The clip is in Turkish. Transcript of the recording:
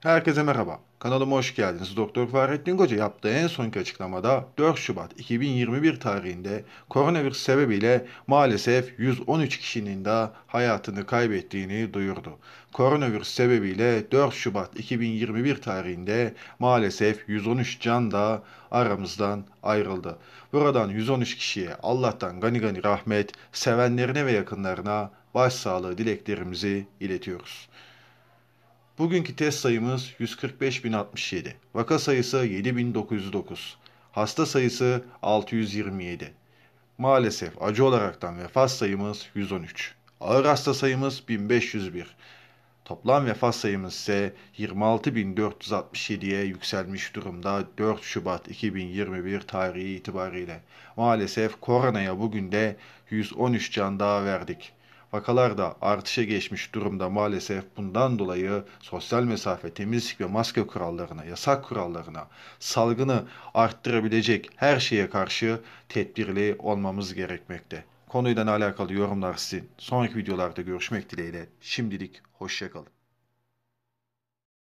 Herkese merhaba. Kanalıma hoş geldiniz. Doktor Fahrettin Koca yaptığı en sonki açıklamada 4 Şubat 2021 tarihinde koronavirüs sebebiyle maalesef 113 kişinin de hayatını kaybettiğini duyurdu. Koronavirüs sebebiyle 4 Şubat 2021 tarihinde maalesef 113 can da aramızdan ayrıldı. Buradan 113 kişiye Allah'tan gani gani rahmet, sevenlerine ve yakınlarına başsağlığı dileklerimizi iletiyoruz. Bugünkü test sayımız 145.067. Vaka sayısı 7909. Hasta sayısı 627. Maalesef acı olaraktan vefat sayımız 113. Ağır hasta sayımız 1501. Toplam vefat sayımız ise 26.467'ye yükselmiş durumda 4 Şubat 2021 tarihi itibariyle. Maalesef koronaya bugün de 113 can daha verdik. Vakalar da artışa geçmiş durumda maalesef bundan dolayı sosyal mesafe, temizlik ve maske kurallarına, yasak kurallarına, salgını arttırabilecek her şeye karşı tedbirli olmamız gerekmekte. Konuyla alakalı yorumlar sizin. Sonraki videolarda görüşmek dileğiyle. Şimdilik hoşçakalın.